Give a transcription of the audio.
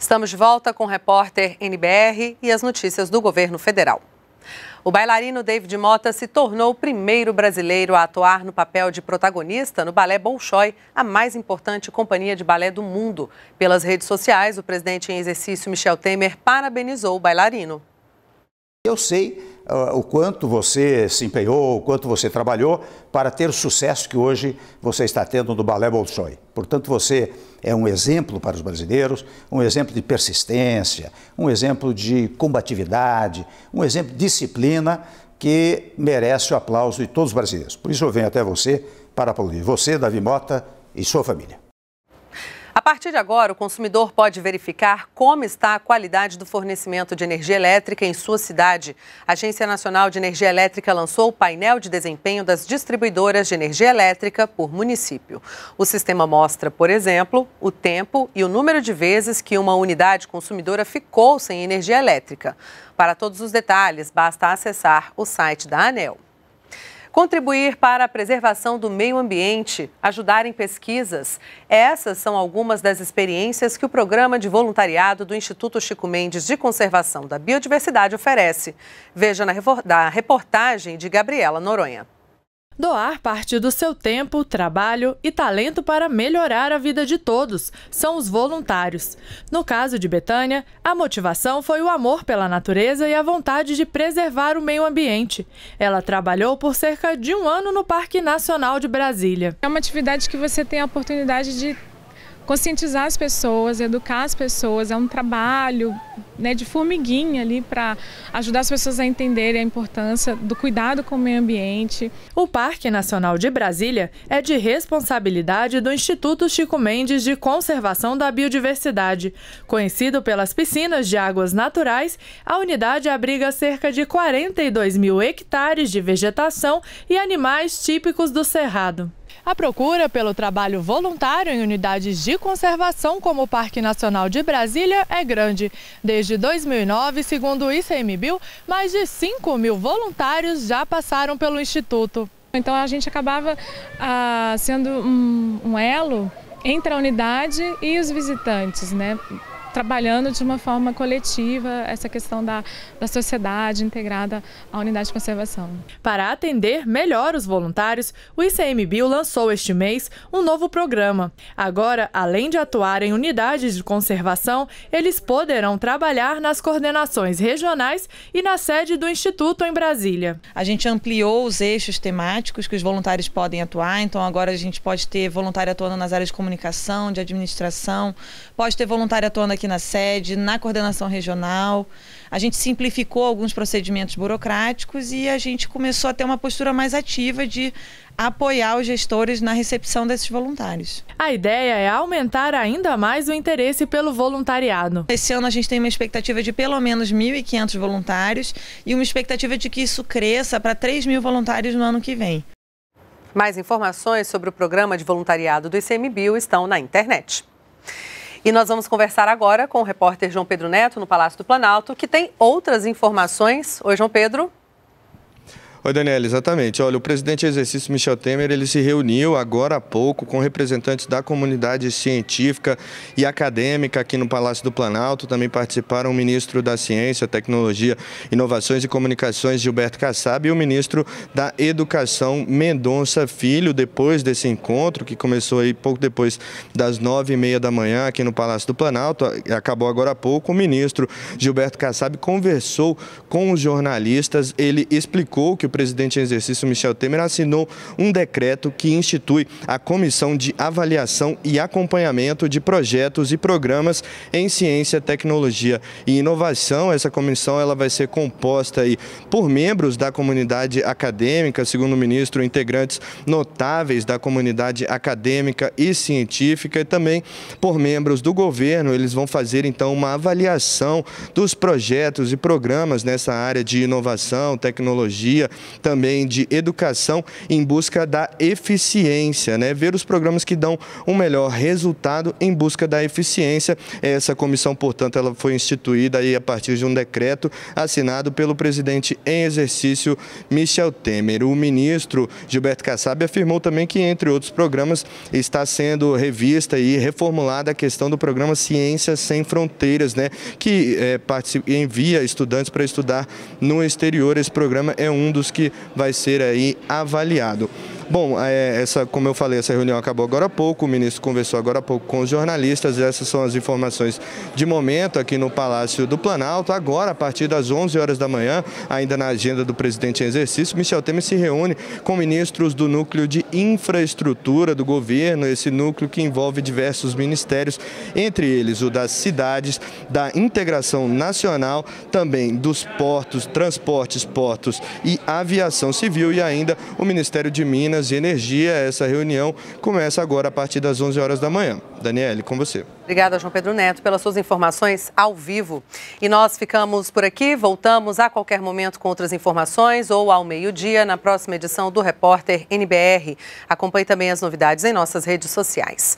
Estamos de volta com o repórter NBR e as notícias do governo federal. O bailarino David Mota se tornou o primeiro brasileiro a atuar no papel de protagonista no Balé Bolshoi, a mais importante companhia de balé do mundo. Pelas redes sociais, o presidente em exercício Michel Temer parabenizou o bailarino eu sei uh, o quanto você se empenhou, o quanto você trabalhou para ter o sucesso que hoje você está tendo no Balé Bolshoi. Portanto, você é um exemplo para os brasileiros, um exemplo de persistência, um exemplo de combatividade, um exemplo de disciplina que merece o aplauso de todos os brasileiros. Por isso eu venho até você para aplaudir você, Davi Mota e sua família. A partir de agora, o consumidor pode verificar como está a qualidade do fornecimento de energia elétrica em sua cidade. A Agência Nacional de Energia Elétrica lançou o painel de desempenho das distribuidoras de energia elétrica por município. O sistema mostra, por exemplo, o tempo e o número de vezes que uma unidade consumidora ficou sem energia elétrica. Para todos os detalhes, basta acessar o site da ANEL. Contribuir para a preservação do meio ambiente, ajudar em pesquisas. Essas são algumas das experiências que o programa de voluntariado do Instituto Chico Mendes de Conservação da Biodiversidade oferece. Veja na reportagem de Gabriela Noronha. Doar parte do seu tempo, trabalho e talento para melhorar a vida de todos são os voluntários. No caso de Betânia, a motivação foi o amor pela natureza e a vontade de preservar o meio ambiente. Ela trabalhou por cerca de um ano no Parque Nacional de Brasília. É uma atividade que você tem a oportunidade de conscientizar as pessoas, educar as pessoas, é um trabalho né, de formiguinha ali para ajudar as pessoas a entenderem a importância do cuidado com o meio ambiente. O Parque Nacional de Brasília é de responsabilidade do Instituto Chico Mendes de Conservação da Biodiversidade. Conhecido pelas piscinas de águas naturais, a unidade abriga cerca de 42 mil hectares de vegetação e animais típicos do Cerrado. A procura pelo trabalho voluntário em unidades de conservação, como o Parque Nacional de Brasília, é grande. Desde 2009, segundo o ICMBio, mais de 5 mil voluntários já passaram pelo Instituto. Então a gente acabava ah, sendo um, um elo entre a unidade e os visitantes, né? trabalhando de uma forma coletiva essa questão da, da sociedade integrada à unidade de conservação. Para atender melhor os voluntários, o ICMBio lançou este mês um novo programa. Agora, além de atuar em unidades de conservação, eles poderão trabalhar nas coordenações regionais e na sede do Instituto em Brasília. A gente ampliou os eixos temáticos que os voluntários podem atuar, então agora a gente pode ter voluntário atuando nas áreas de comunicação, de administração, pode ter voluntário atuando aqui na sede, na coordenação regional. A gente simplificou alguns procedimentos burocráticos e a gente começou a ter uma postura mais ativa de apoiar os gestores na recepção desses voluntários. A ideia é aumentar ainda mais o interesse pelo voluntariado. Esse ano a gente tem uma expectativa de pelo menos 1.500 voluntários e uma expectativa de que isso cresça para 3 mil voluntários no ano que vem. Mais informações sobre o programa de voluntariado do ICMBio estão na internet. E nós vamos conversar agora com o repórter João Pedro Neto, no Palácio do Planalto, que tem outras informações. Oi, João Pedro. Oi, Daniela, exatamente. Olha, o presidente em exercício Michel Temer, ele se reuniu agora há pouco com representantes da comunidade científica e acadêmica aqui no Palácio do Planalto. Também participaram o ministro da Ciência, Tecnologia, Inovações e Comunicações, Gilberto Kassab, e o ministro da Educação, Mendonça Filho. Depois desse encontro, que começou aí pouco depois das nove e meia da manhã aqui no Palácio do Planalto, acabou agora há pouco, o ministro Gilberto Kassab conversou com os jornalistas, ele explicou que o presidente em exercício Michel Temer assinou um decreto que institui a Comissão de Avaliação e Acompanhamento de Projetos e Programas em Ciência, Tecnologia e Inovação. Essa comissão ela vai ser composta aí por membros da comunidade acadêmica, segundo o ministro, integrantes notáveis da comunidade acadêmica e científica e também por membros do governo. Eles vão fazer então uma avaliação dos projetos e programas nessa área de inovação, tecnologia também de educação em busca da eficiência, né? Ver os programas que dão um melhor resultado em busca da eficiência. Essa comissão, portanto, ela foi instituída aí a partir de um decreto assinado pelo presidente em exercício Michel Temer. O ministro Gilberto Kassab afirmou também que entre outros programas está sendo revista e reformulada a questão do programa Ciência sem Fronteiras, né? Que é, envia estudantes para estudar no exterior. Esse programa é um dos que vai ser aí avaliado. Bom, é, essa, como eu falei, essa reunião acabou agora há pouco, o ministro conversou agora há pouco com os jornalistas, essas são as informações de momento aqui no Palácio do Planalto. Agora, a partir das 11 horas da manhã, ainda na agenda do presidente em exercício, Michel Temer se reúne com ministros do núcleo de infraestrutura do governo, esse núcleo que envolve diversos ministérios, entre eles o das cidades, da integração nacional, também dos portos, transportes, portos e aviação civil e ainda o Ministério de Minas Minas Energia. Essa reunião começa agora a partir das 11 horas da manhã. Daniele, com você. Obrigada, João Pedro Neto, pelas suas informações ao vivo. E nós ficamos por aqui, voltamos a qualquer momento com outras informações ou ao meio-dia na próxima edição do Repórter NBR. Acompanhe também as novidades em nossas redes sociais.